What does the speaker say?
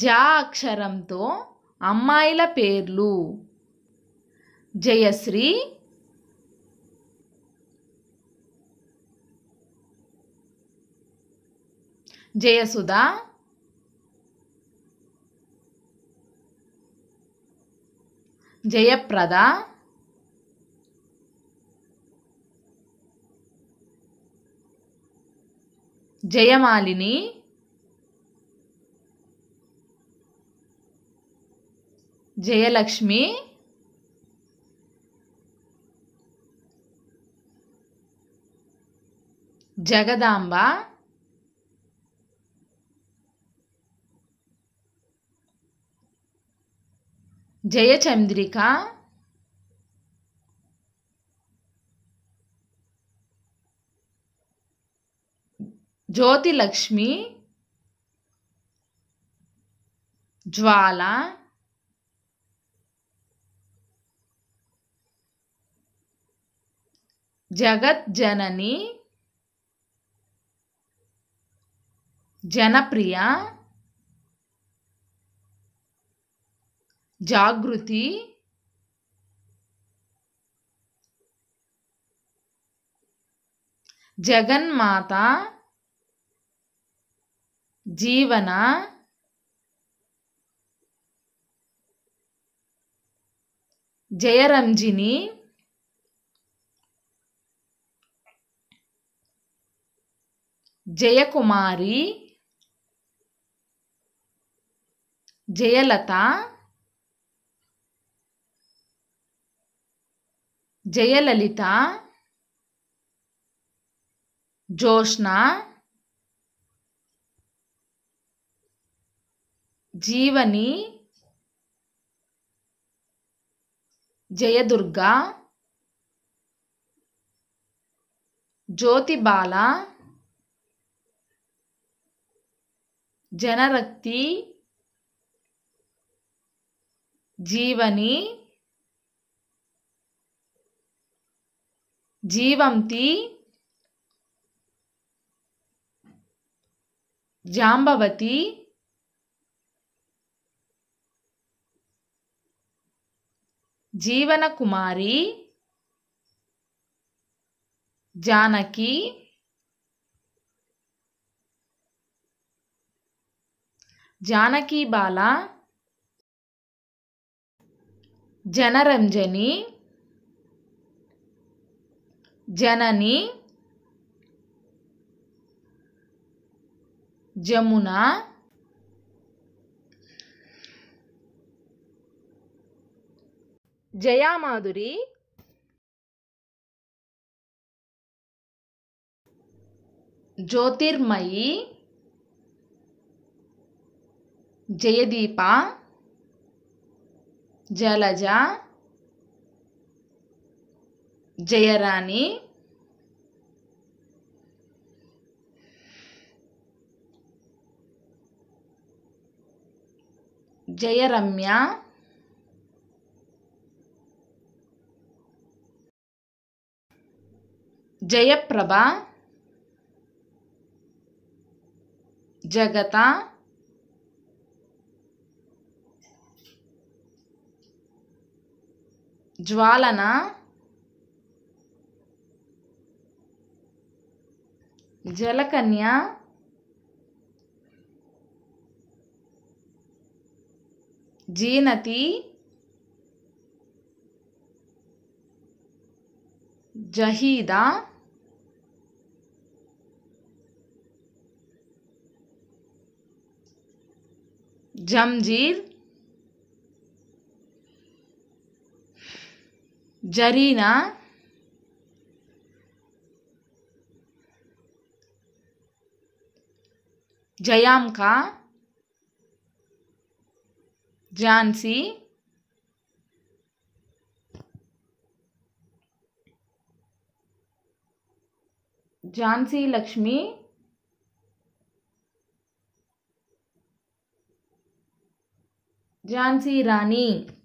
జా అక్షరంతో అమ్మాయిల పేర్లు జయశ్రీ జయసుధ జయప్రద జయమాలిని जयलक्ष्मी जगदाब जयचंद्रिका ज्योतिलक्ष्मी ज्वाला జగజ్జనని జనప్రియ జాగృతి జగన్మాత జీవన జయరంజిని జయకుమారి జయలత జయలలిత జోష్ణ జీవని జయదుర్గా జ్యోతిబాల ಜನರಕ್ತಿ ಜೀವನಿ ಜೀವಂತಿ ಜಾಂಬವತಿ ಜೀವನಕುಮಾರಿ ಜಾನಕಿ జానకి బాల జనరంజని జనని జమున జయామాధురి జ్యోతిర్మయి జయదీప జలజ జయరాణి జయరమ్య జయప్రభ జగతా ज्वालन जलकन्या जीनती जहीदा जमजीर जरीना जयांका झांसी झांसी लक्ष्मी झांसी रानी